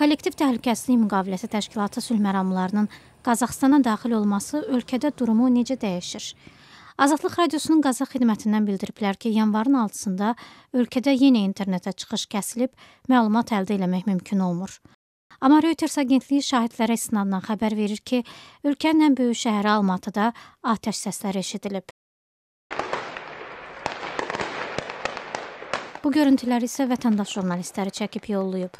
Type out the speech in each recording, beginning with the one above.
Kollektiv Təhlükəsizlik Müqaviləsi Təşkilatı sülh məramlarının Qazaxstana daxil olması ölkədə durumu necə dəyişir? Azadlıq Radiosunun Qazax xidmətindən bildiriblər ki, yanvarın 6-sında ölkədə yenə internetə çıxış kəsilib, məlumat əldə etmək mümkün olmur. Amma Reuters agentliyi şahidlərə istinadən xəbər verir ki, ölkənin ən böyük şəhəri Almatıda atəş səsləri eşidilib. Bu görüntüləri isə vətəndaş jurnalistləri çəkib yollayıb.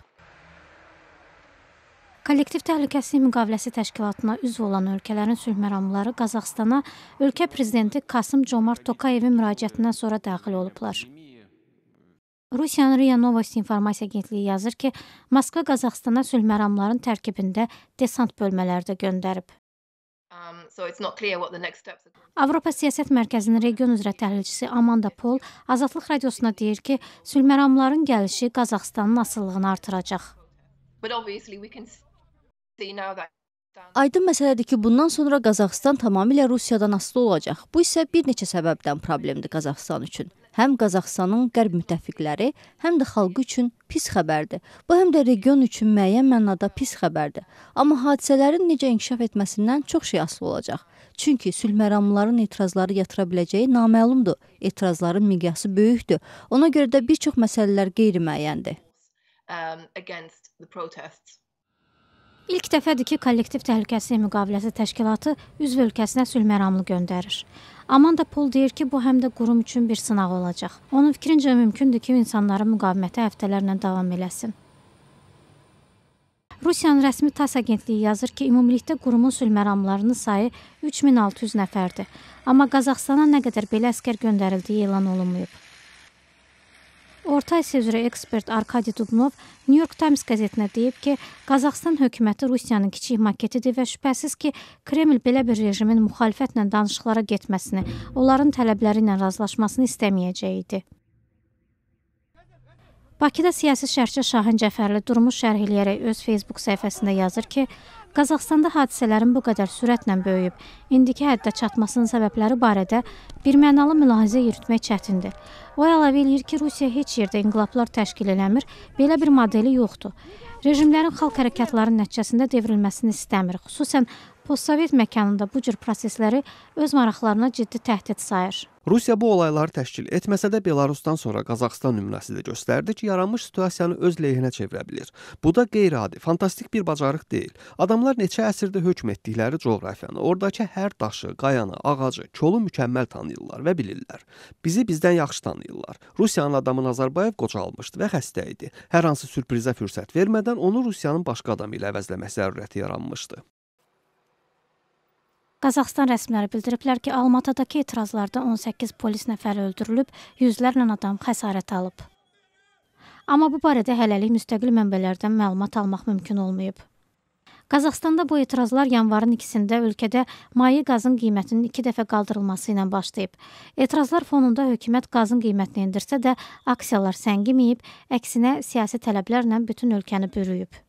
Kollektiv Təhlükəsizlik Müqaviləsi Təşkilatına üzv olan ölkələrin sülh məramları Qazaxstana ölkə prezidenti Kasım Comart Tokayevin müraciətindən sonra daxil olublar. Rusiyanın RIA Novosti informasiya agentliyi yazır ki, Moskva Qazaxstana sülh məramlarının tərkibində desant bölmələri də göndərib. Um, so Avropa Siyasət Mərkəzinin region üzrə təhlilçisi Amanda Pol Azadlıq radiosuna deyir ki, sülh məramlarının gəlişi Qazaxstanın asıllığını artıracaq. But obviously we can Aydın məsələdir ki, bundan sonra Qazaxıstan tamamilə Rusiyadan asılı olacaq. Bu isə bir neçə səbəbdən problemdir Qazaxıstan üçün. Həm Qazaxıstanın qərb müttəfiqləri, həm də xalqı üçün pis xəbərdir. Bu həm də region üçün müəyyən mənada pis xəbərdir. Amma hadisələrin necə inkişaf etməsindən çox şey asılı olacaq. Çünki sülhməramlıların etirazları yatıra biləcəyi naməlumdur. Etirazların miqyası böyükdür. Ona görə də bir çox məsələlər qeyri-müəyyəndir. Um, against the protests. İlk dəfədir ki, kollektiv təhlükəsizlik müqaviləsi təşkilatı üzv ölkəsinə sülh məramlı göndərir. Amanda Pol deyir ki, bu həm də qurum üçün bir sınaq olacaq. Onun fikrincə mümkündür ki, insanların müqaviməti həftələrlə davam eləsin. Rusiyanın rəsmi TASS agentliyi yazır ki, ümumilikdə qurumun sülh məramlarının sayı 3600 nəfərdir. Amma Qazaxstana nə qədər belə əskər göndərildiyi elan olunmayıb. Orta Asiya üzrə ekspert Arkadi Dubnov New York Times qəzetinə deyib ki, Qazaxıstan hökuməti Rusiyanın kiçik maketidir və şübhəsiz ki, Kreml belə bir rejimin müxalifətlə danışıqlara getməsini, onların tələbləri ilə razılaşmasını istəməyəcəyi idi. Bakıda siyasi şərhçi Şahin Cəfərli durumu şərh eləyərək öz Facebook səhifəsində yazır ki, Qazaxstanda hadisələrin bu qədər sürətlə böyüyüb, indiki həddə çatmasının səbəbləri barədə birmənalı mülahizə yürütmək çətindir. O əlavə eləyir ki, Rusiya heç yerdə inqilablar təşkil eləmir, belə bir modeli yoxdur. Rejimlərin xalq hərəkətlarının nəticəsində devrilməsini istəmir. Xüsusən postsovet məkanında bu cür prosesləri öz maraqlarına ciddi təhdid sayır. Rusiya bu olayları təşkil etməsə də Belarusdan sonra Qazaxıstan nümunəsi də göstərdi ki, yaranmış situasiyanı öz lehinə çevirə bilir. Bu da qeyri-adi, fantastik bir bacarıq deyil. Adamlar neçə əsrdə hökm etdikləri coğrafiyanı, ordakı hər daşı, qayanı, ağacı, kolu mükəmməl tanıyırlar və bilirlər. Bizi bizdən yaxşı tanıyırlar tanıyırlar. Rusiyanın adamı Nazarbayev qocalmışdı və xəstə idi. Hər hansı sürprizə fürsət vermədən onu Rusiyanın başqa adamı ilə əvəzləmək zərurəti yaranmışdı. Qazaxstan rəsmiləri bildiriblər ki, Almatadakı etirazlarda 18 polis nəfəri öldürülüb, yüzlərlə adam xəsarət alıb. Amma bu barədə hələlik müstəqil mənbələrdən məlumat almaq mümkün olmayıb. Qazaxstanda bu etirazlar yanvarın 2-də ölkədə maye qazın qiymətinin 2 dəfə qaldırılması ilə başlayıb. Etirazlar fonunda hökumət qazın qiymətini endirsə də, aksiyalar səngiməyib, əksinə siyasi tələblərlə bütün ölkəni bürüyüb.